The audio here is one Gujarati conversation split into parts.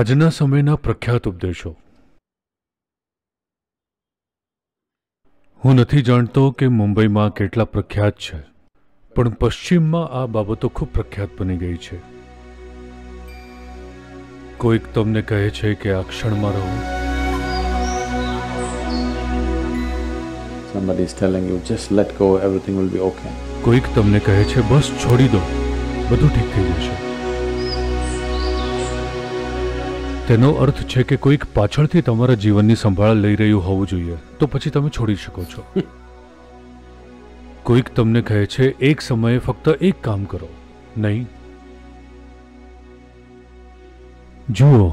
આજના સમયના પ્રખ્યાત ઉપદેશો હું નથી જાણતો કે મુંબઈમાં કેટલા પ્રખ્યાત છે પણ પશ્ચિમમાં આ બાબતો ખૂબ પ્રખ્યાત બની ગઈ છે કોઈક તમને કહે છે કે આ ક્ષણમાં રહો Somebody is telling you just let કોઈક તમને કહે છે બસ છોડી દો બધું ઠીક થઈ જશે તેનો અર્થ છે કે કોઈક પાછળથી તમારા જીવનની સંભાળ લઈ રહ્યું હોવું જોઈએ તો પછી તમે છોડી શકો છો કોઈક તમને કહે છે એક સમયે ફક્ત એક કામ કરો નહીં જુઓ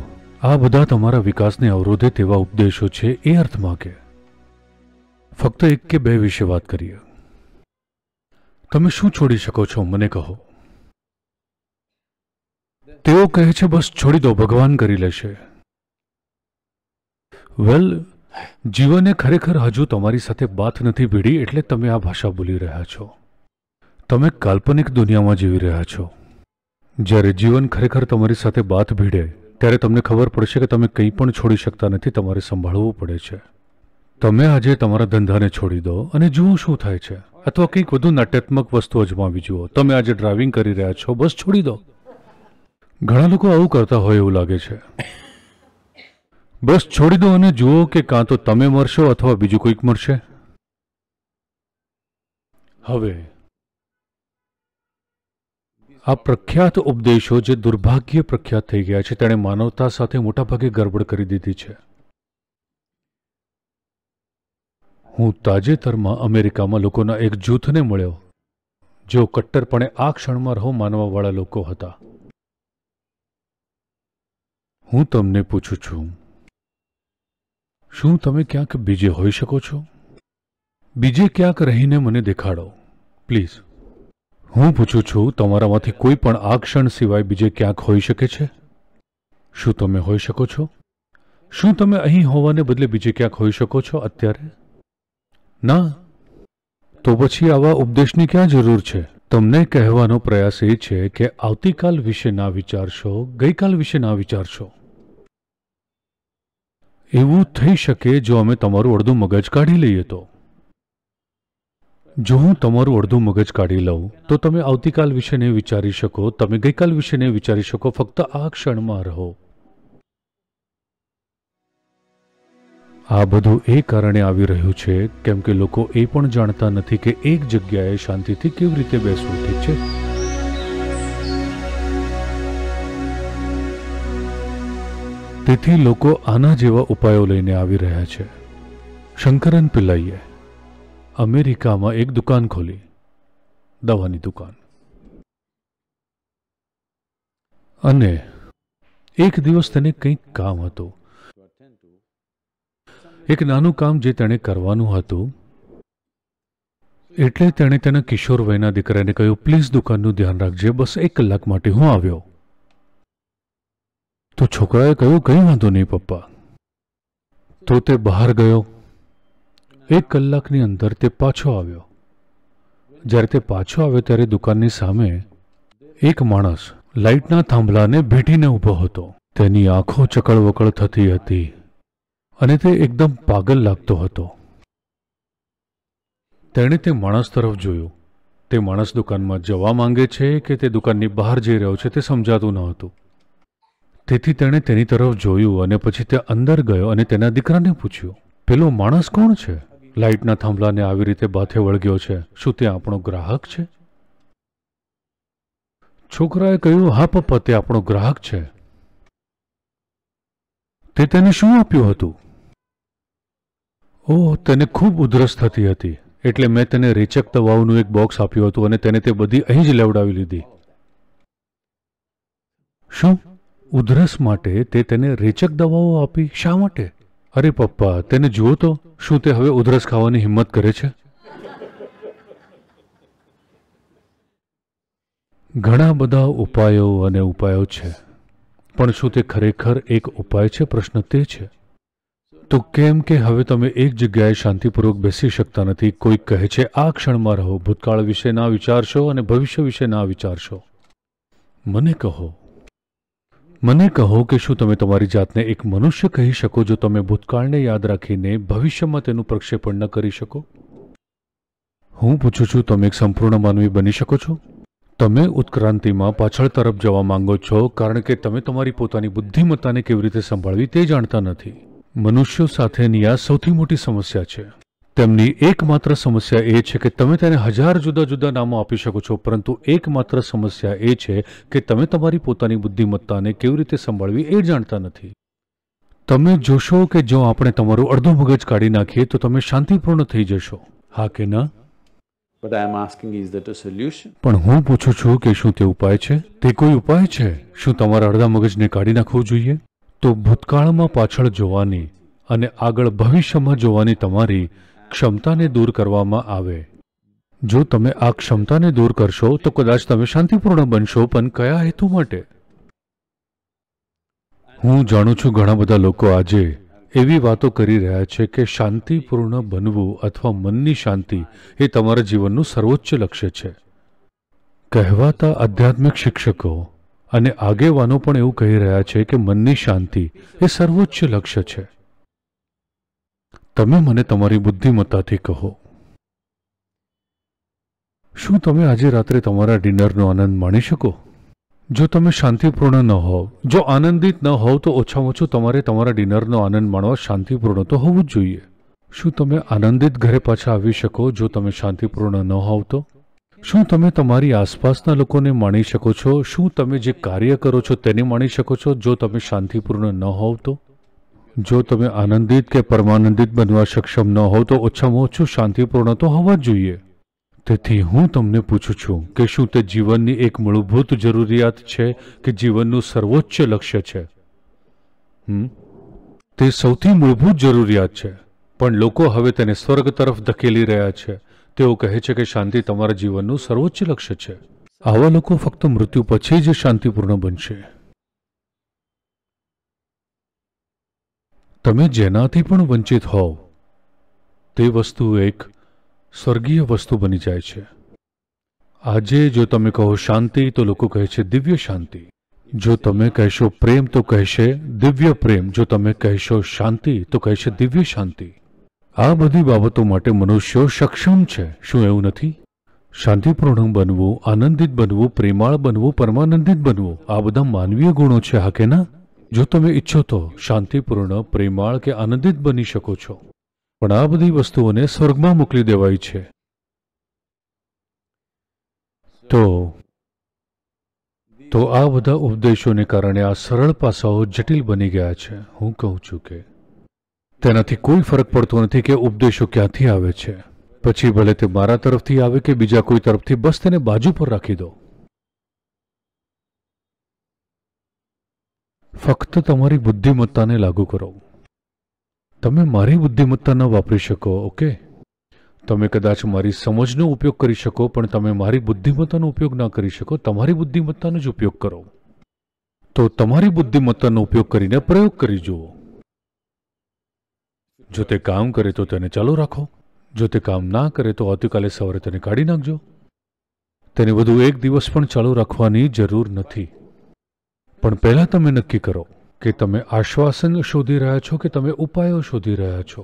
આ બધા તમારા વિકાસને અવરોધે તેવા ઉપદેશો છે એ અર્થમાં કે ફક્ત એક કે બે વિશે વાત કરીએ તમે શું છોડી શકો છો મને કહો તેઓ કહે છે બસ છોડી દો ભગવાન કરી લેશે વેલ જીવને ખરેખર હજુ તમારી સાથે વાત નથી ભીડી એટલે તમે આ ભાષા બોલી રહ્યા છો તમે કાલ્પનિક દુનિયામાં જીવી રહ્યા છો જ્યારે જીવન ખરેખર તમારી સાથે વાત ભીડે ત્યારે તમને ખબર પડશે કે તમે કંઈ પણ છોડી શકતા નથી તમારે સંભાળવું પડે છે તમે આજે તમારા ધંધાને છોડી દો અને જુઓ શું થાય છે અથવા કંઈક વધુ નાટ્યાત્મક વસ્તુ અજમાવી જુઓ તમે આજે ડ્રાઇવિંગ કરી રહ્યા છો બસ છોડી દો ઘણા લોકો આવું કરતા હોય એવું લાગે છે બસ છોડી દો અને જુઓ કે કાં તો તમે મરશો અથવા બીજું કોઈક મરશે હવે આ પ્રખ્યાત ઉપદેશો જે દુર્ભાગ્ય પ્રખ્યાત થઈ ગયા છે તેણે માનવતા સાથે મોટાભાગે ગરબડ કરી દીધી છે હું તાજેતરમાં અમેરિકામાં લોકોના એક જૂથને મળ્યો જેઓ કટ્ટરપણે આ ક્ષણમાં રહો માનવાવાળા લોકો હતા હું તમને પૂછું છું શું તમે ક્યાંક બીજે હોઈ શકો છો બીજે ક્યાંક રહીને મને દેખાડો પ્લીઝ હું પૂછું છું તમારામાંથી કોઈ પણ આ ક્ષણ સિવાય બીજે ક્યાંક હોઈ શકે છે શું તમે હોઈ શકો છો શું તમે અહીં હોવાને બદલે બીજે ક્યાંક હોઈ શકો છો અત્યારે ના તો પછી આવા ઉપદેશની ક્યાં જરૂર છે તમને કહેવાનો પ્રયાસ એ છે કે આવતીકાલ વિશે ના વિચારશો ગઈકાલ વિશે ના વિચારશો એવું થઈ શકે જો અમે તમારું અડધું મગજ કાઢી લઈએ તો જો હું તમારું અડધું મગજ કાઢી લઉં તો તમે આવતીકાલ વિશે નહીં વિચારી શકો તમે ગઈકાલ વિશે નહીં વિચારી શકો ફક્ત આ ક્ષણમાં રહો આ બધું એ કારણે આવી રહ્યું છે કેમ કે લોકો એ પણ જાણતા નથી કે એક જગ્યાએ શાંતિથી કેવી રીતે બેસવું ઠીક છે તેથી લોકો આના જેવા ઉપાયો લઈને આવી રહ્યા છે શંકરન પિલ્લાઈએ અમેરિકામાં એક દુકાન ખોલી દવાની દુકાન અને એક દિવસ તેને કંઈક કામ હતું એક નાનું કામ જે તેણે કરવાનું હતું એટલે તેણે તેના કિશોર વયના દીકરાને કહ્યું પ્લીઝ દુકાનનું ધ્યાન રાખજે બસ એક કલાક માટે હું આવ્યો તો છોકરાએ કહ્યું કંઈ વાંધો નહીં પપ્પા તો તે બહાર ગયો એક કલાકની અંદર તે પાછો આવ્યો જ્યારે તે પાછો આવ્યો ત્યારે દુકાનની સામે એક માણસ લાઇટના થાંભલાને ભેટીને ઊભો હતો તેની આંખો ચકળવકળ થતી હતી અને તે એકદમ પાગલ લાગતો હતો તેણે તે માણસ તરફ જોયું તે માણસ દુકાનમાં જવા માંગે છે કે તે દુકાનની બહાર જઈ રહ્યો છે તે સમજાતું ન હતું તેથી તેણે તેની તરફ જોયું અને પછી તે અંદર ગયો અને તેના દીકરાને પૂછ્યું પેલો માણસ કોણ છે લાઇટના થાંભલાને આવી રીતે બાથે વળગ્યો છે શું તે આપણો ગ્રાહક છે છોકરાએ કહ્યું હા પપ્પા તે આપણો ગ્રાહક છે તે તેને શું આપ્યું હતું ઓહ તેને ખૂબ ઉધરસ થતી હતી એટલે મેં તેને રેચક તવાઓનું એક બોક્સ આપ્યું હતું અને તેને તે બધી અહીં જ લેવડાવી લીધી શું ઉધરસ માટે તે તેને રેચક દવાઓ આપી શા માટે અરે પપ્પા તેને જુઓ તો શું તે હવે ઉધરસ ખાવાની હિંમત કરે છે ઘણા બધા ઉપાયો અને ઉપાયો છે પણ શું તે ખરેખર એક ઉપાય છે પ્રશ્ન તે છે તો કેમ કે હવે તમે એક જગ્યાએ શાંતિપૂર્વક બેસી શકતા નથી કોઈ કહે છે આ ક્ષણમાં રહો ભૂતકાળ વિશે ના વિચારશો અને ભવિષ્ય વિશે ના વિચારશો મને કહો મને કહો કે શું તમે તમારી જાતને એક મનુષ્ય કહી શકો જો તમે ભૂતકાળને યાદ રાખીને ભવિષ્યમાં તેનું પ્રક્ષેપણ ન કરી શકો હું પૂછું છું તમે એક સંપૂર્ણ માનવી બની શકો છો તમે ઉત્ક્રાંતિમાં પાછળ તરફ જવા માંગો છો કારણ કે તમે તમારી પોતાની બુદ્ધિમત્તાને કેવી રીતે સંભાળવી તે જાણતા નથી મનુષ્યો સાથેની આ સૌથી મોટી સમસ્યા છે તેમની એકમાત્ર સમસ્યા એ છે કે તમે તેને હજાર જુદા જુદા નામો આપી શકો છો પરંતુ એકમાત્ર સમસ્યા એ છે કે તમે તમારી પોતાની બુદ્ધિમત્તાને કેવી રીતે સંભાળવી એ જાણતા નથી તમે જોશો કે જો આપણે તમારું અડધો મગજ કાઢી નાખીએ તો તમે શાંતિપૂર્ણ થઈ જશો હા કે ના But I am asking is that a solution? પણ હું પૂછું છું કે શું તે ઉપાય છે તે કોઈ ઉપાય છે શું તમારા અડધા મગજને કાઢી નાખવું જોઈએ તો ભૂતકાળમાં પાછળ જોવાની અને આગળ ભવિષ્યમાં જોવાની તમારી ક્ષમતાને દૂર કરવામાં આવે જો તમે આ ક્ષમતાને દૂર કરશો તો કદાચ તમે શાંતિપૂર્ણ બનશો પણ કયા હેતુ માટે હું જાણું છું ઘણા બધા લોકો આજે એવી વાતો કરી રહ્યા છે કે શાંતિપૂર્ણ બનવું અથવા મનની શાંતિ એ તમારા જીવનનું સર્વોચ્ચ લક્ષ્ય છે કહેવાતા આધ્યાત્મિક શિક્ષકો અને આગેવાનો પણ એવું કહી રહ્યા છે કે મનની શાંતિ એ સર્વોચ્ચ લક્ષ્ય છે તમે મને તમારી બુદ્ધિમત્તાથી કહો શું તમે આજે રાત્રે તમારા ડિનરનો આનંદ માણી શકો જો તમે શાંતિપૂર્ણ ન હોવ જો આનંદિત ન હોવ તો ઓછામાં ઓછું તમારે તમારા ડિનરનો આનંદ માણવા શાંતિપૂર્ણ તો હોવું જ જોઈએ શું તમે આનંદિત ઘરે પાછા આવી શકો જો તમે શાંતિપૂર્ણ ન હોવ તો શું તમે તમારી આસપાસના લોકોને માણી શકો છો શું તમે જે કાર્ય કરો છો તેને માણી શકો છો જો તમે શાંતિપૂર્ણ ન હોવ તો જો તમે આનંદિત કે પરમાનંદિત બનવા સક્ષમ ન હોવ તો ઓછામાં ઓછું શાંતિપૂર્ણ તો હોવા જ જોઈએ તેથી હું તમને પૂછું છું કે શું તે જીવનની એક મૂળભૂત જરૂરિયાત છે કે જીવનનું સર્વોચ્ચ લક્ષ્ય છે તે સૌથી મૂળભૂત જરૂરિયાત છે પણ લોકો હવે તેને સ્વર્ગ તરફ ધકેલી રહ્યા છે તેઓ કહે છે કે શાંતિ તમારા જીવનનું સર્વોચ્ચ લક્ષ્ય છે આવા લોકો ફક્ત મૃત્યુ પછી જ શાંતિપૂર્ણ બનશે તમે જેનાથી પણ વંચિત હોવ તે વસ્તુ એક સ્વર્ગીય વસ્તુ બની જાય છે આજે જો તમે કહો શાંતિ તો લોકો કહે છે દિવ્ય શાંતિ જો તમે કહેશો પ્રેમ તો કહેશે દિવ્ય પ્રેમ જો તમે કહેશો શાંતિ તો કહેશે દિવ્ય શાંતિ આ બધી બાબતો માટે મનુષ્યો સક્ષમ છે શું એવું નથી શાંતિપૂર્ણ બનવું આનંદિત બનવું પ્રેમાળ બનવું પરમાનંદિત બનવું આ બધા માનવીય ગુણો છે હા કે ના જો તમે ઈચ્છો તો શાંતિપૂર્ણ પ્રેમાળ કે આનંદિત બની શકો છો પણ આ બધી વસ્તુઓને સ્વર્ગમાં મોકલી દેવાઈ છે તો તો આ બધા ઉપદેશોને કારણે આ સરળ પાસાઓ જટિલ બની ગયા છે હું કહું છું કે તેનાથી કોઈ ફરક પડતો નથી કે ઉપદેશો ક્યાંથી આવે છે પછી ભલે તે મારા તરફથી આવે કે બીજા કોઈ તરફથી બસ તેને બાજુ પર રાખી દો ફક્ત તમારી બુદ્ધિમત્તાને લાગુ કરો તમે મારી બુદ્ધિમત્તા ન વાપરી શકો ઓકે તમે કદાચ મારી સમજનો ઉપયોગ કરી શકો પણ તમે મારી બુદ્ધિમત્તાનો ઉપયોગ ના કરી શકો તમારી બુદ્ધિમત્તાનો જ ઉપયોગ કરો તો તમારી બુદ્ધિમત્તાનો ઉપયોગ કરીને પ્રયોગ કરી જુઓ જો તે કામ કરે તો તેને ચાલુ રાખો જો તે કામ ના કરે તો આવતીકાલે સવારે તેને કાઢી નાખજો તેને વધુ એક દિવસ પણ ચાલુ રાખવાની જરૂર નથી પણ પહેલાં તમે નક્કી કરો કે તમે આશ્વાસન શોધી રહ્યા છો કે તમે ઉપાયો શોધી રહ્યા છો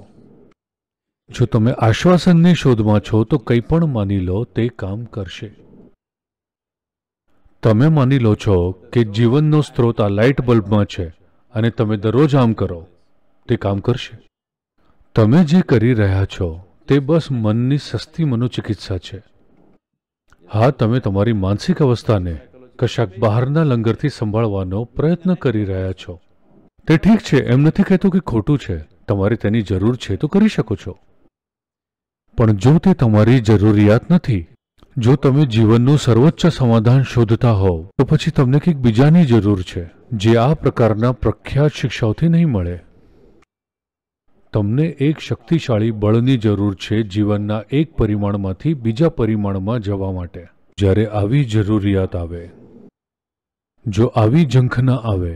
જો તમે આશ્વાસનની શોધમાં છો તો કંઈ પણ માની લો તે કામ કરશે તમે માની લો છો કે જીવનનો સ્ત્રોત આ લાઇટ બલ્બમાં છે અને તમે દરરોજ આમ કરો તે કામ કરશે તમે જે કરી રહ્યા છો તે બસ મનની સસ્તી મનોચિકિત્સા છે હા તમે તમારી માનસિક અવસ્થાને કશાક બહારના લંગરથી સંભાળવાનો પ્રયત્ન કરી રહ્યા છો તે ઠીક છે એમ નથી કહેતો કે ખોટું છે તમારે તેની જરૂર છે તો કરી શકો છો પણ જો તે તમારી જરૂરિયાત નથી જો તમે જીવનનું સર્વોચ્ચ સમાધાન શોધતા હોવ તો પછી તમને કંઈક બીજાની જરૂર છે જે આ પ્રકારના પ્રખ્યાત શિક્ષાઓથી નહીં મળે તમને એક શક્તિશાળી બળની જરૂર છે જીવનના એક પરિમાણમાંથી બીજા પરિમાણમાં જવા માટે જ્યારે આવી જરૂરિયાત આવે જો આવી ઝંખના આવે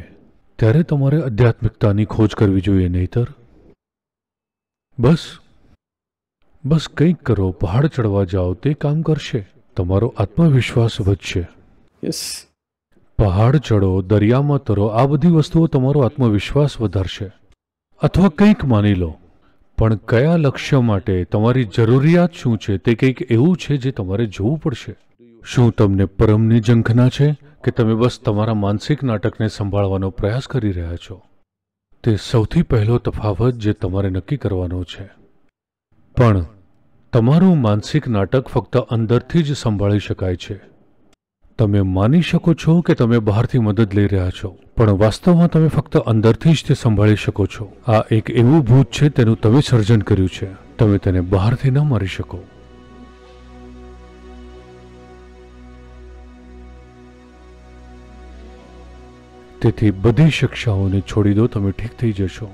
ત્યારે તમારે આધ્યાત્મિકતાની ખોજ કરવી જોઈએ નહીતર બસ બસ કંઈક કરો પહાડ ચડવા જાઓ તે કામ કરશે તમારો આત્મવિશ્વાસ વધશે યસ પહાડ ચડો દરિયામાં તરો આ બધી વસ્તુઓ તમારો આત્મવિશ્વાસ વધારશે અથવા કંઈક માની લો પણ કયા લક્ષ્ય માટે તમારી જરૂરિયાત શું છે તે કંઈક એવું છે જે તમારે જોવું પડશે શું તમને પરમની ઝંખના છે કે તમે બસ તમારા માનસિક નાટકને સંભાળવાનો પ્રયાસ કરી રહ્યા છો તે સૌથી પહેલો તફાવત જે તમારે નક્કી કરવાનો છે પણ તમારું માનસિક નાટક ફક્ત અંદરથી જ સંભાળી શકાય છે તમે માની શકો છો કે તમે બહારથી મદદ લઈ રહ્યા છો પણ વાસ્તવમાં તમે ફક્ત અંદરથી જ તે સંભાળી શકો છો આ એક એવું ભૂત છે તેનું તમે સર્જન કર્યું છે તમે તેને બહારથી ન મારી શકો તેથી બધી શિક્ષાઓને છોડી દો તમે ઠીક થઈ જશો